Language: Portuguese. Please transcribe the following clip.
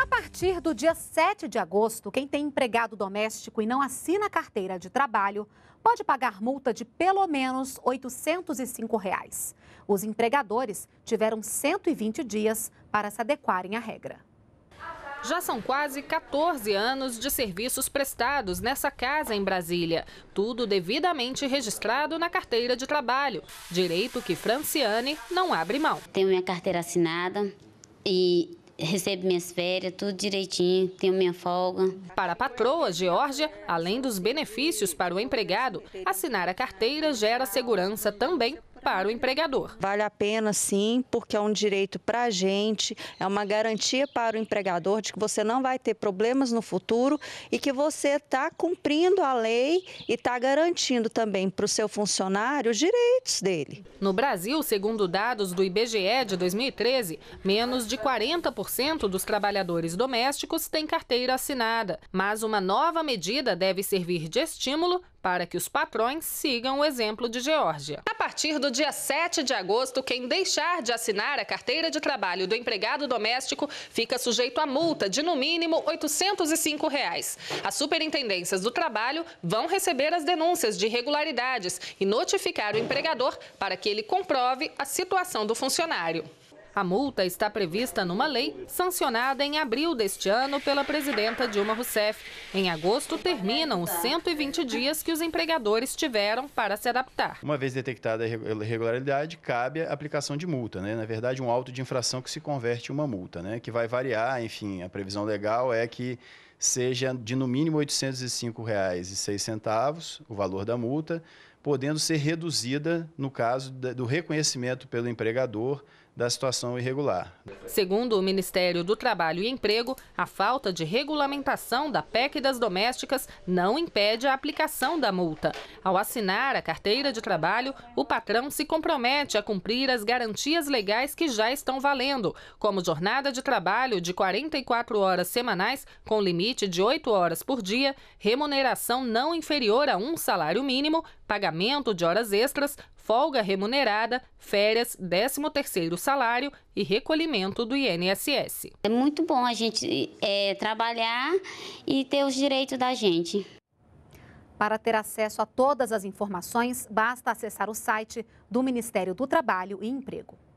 A partir do dia 7 de agosto, quem tem empregado doméstico e não assina a carteira de trabalho pode pagar multa de pelo menos R$ 805. Reais. Os empregadores tiveram 120 dias para se adequarem à regra. Já são quase 14 anos de serviços prestados nessa casa em Brasília. Tudo devidamente registrado na carteira de trabalho. Direito que Franciane não abre mão. Tenho minha carteira assinada e recebo minhas férias, tudo direitinho, tenho minha folga. Para a patroa, Geórgia, além dos benefícios para o empregado, assinar a carteira gera segurança também para o empregador. Vale a pena sim, porque é um direito para a gente, é uma garantia para o empregador de que você não vai ter problemas no futuro e que você está cumprindo a lei e está garantindo também para o seu funcionário os direitos dele. No Brasil, segundo dados do IBGE de 2013, menos de 40% dos trabalhadores domésticos têm carteira assinada, mas uma nova medida deve servir de estímulo para que os patrões sigam o exemplo de Geórgia. A partir do dia 7 de agosto, quem deixar de assinar a carteira de trabalho do empregado doméstico fica sujeito a multa de, no mínimo, R$ 805. Reais. As superintendências do trabalho vão receber as denúncias de irregularidades e notificar o empregador para que ele comprove a situação do funcionário. A multa está prevista numa lei sancionada em abril deste ano pela presidenta Dilma Rousseff. Em agosto, terminam os 120 dias que os empregadores tiveram para se adaptar. Uma vez detectada a irregularidade, cabe a aplicação de multa. Né? Na verdade, um auto de infração que se converte em uma multa, né? que vai variar, enfim, a previsão legal é que seja de no mínimo R$ 805,06, o valor da multa, podendo ser reduzida no caso do reconhecimento pelo empregador da situação irregular. Segundo o Ministério do Trabalho e Emprego, a falta de regulamentação da PEC das domésticas não impede a aplicação da multa. Ao assinar a carteira de trabalho, o patrão se compromete a cumprir as garantias legais que já estão valendo, como jornada de trabalho de 44 horas semanais com limite limite de 8 horas por dia, remuneração não inferior a um salário mínimo, pagamento de horas extras, folga remunerada, férias, 13º salário e recolhimento do INSS. É muito bom a gente é, trabalhar e ter os direitos da gente. Para ter acesso a todas as informações, basta acessar o site do Ministério do Trabalho e Emprego.